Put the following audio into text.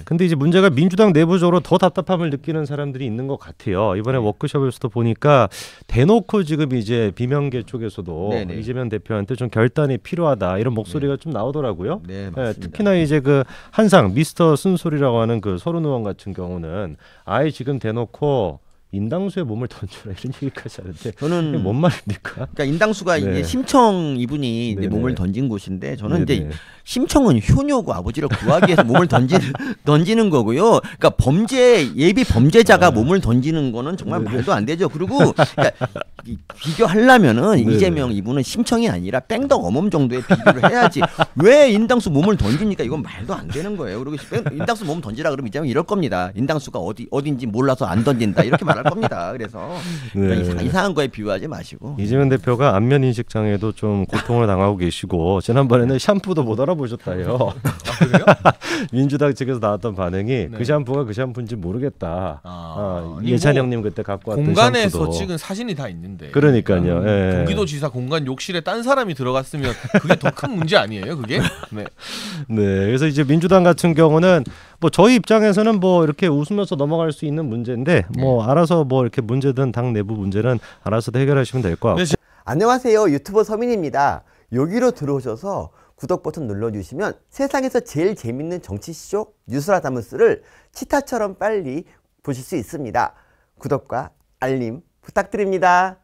네. 근데 이제 문제가 민주당 내부적으로 더 답답함을 느끼는 사람들이 있는 것 같아요. 이번에 네. 워크숍에서도 보니까 대놓고 지금 이제 비명계 쪽에서도 네네. 네. 이재명 대표한테 좀 결단이 필요하다 이런 목소리가 네. 좀 나오더라고요. 네, 예, 맞습니다. 네, 특히나 이제 그 한상 미스터 순솔이라고 하는 그 서른 의원 같은 경우는 아예 지금 대놓고 인당수에 몸을 던져라 이런 얘기까지 하는데 저는 뭔 말입니까? 그러니까 인당수가 네. 이제 심청 이분이 이제 몸을 던진 곳인데 저는 네네. 이제 심청은 효녀고 아버지를 구하기 위해서 몸을 던지 던지는 거고요. 그러니까 범죄 예비 범죄자가 아. 몸을 던지는 거는 정말 네네. 말도 안 되죠. 그리고 그러니까 비교하려면은 네네. 이재명 이분은 심청이 아니라 뺑덕 어멈 정도의 비교를 해야지 왜 인당수 몸을 던집니까? 이건 말도 안 되는 거예요. 그리고 인당수 몸 던지라 그러면 이재명 이럴 겁니다. 인당수가 어디 어딘지 몰라서 안 던진다 이렇게 말. 잘할 겁니다. 그래서 네. 이상한 거에 비유하지 마시고. 이재명 대표가 안면 인식 장애도 좀 고통을 당하고 계시고 지난번에는 네. 샴푸도 못 알아보셨다요. 아, 민주당 측에서 나왔던 반응이 네. 그 샴푸가 그 샴푸인지 모르겠다. 아, 아, 예찬형님 뭐 그때 갖고 왔던 공간에서 샴푸도. 찍은 사진이 다 있는데. 그러니까요. 음, 예. 경기도지사 공간 욕실에 딴 사람이 들어갔으면 그게 더 큰 문제 아니에요? 그게? 네. 네. 그래서 이제 민주당 같은 경우는 뭐 저희 입장에서는 뭐 이렇게 웃으면서 넘어갈 수 있는 문제인데 뭐 네. 알아서 뭐 이렇게 문제든 당 내부 문제는 알아서 해결하시면 될 것 같고. 네. 안녕하세요. 유튜버 서민입니다. 여기로 들어오셔서 구독 버튼 눌러주시면 세상에서 제일 재밌는 정치 쇼 뉴스라다무스를 치타처럼 빨리 보실 수 있습니다. 구독과 알림 부탁드립니다.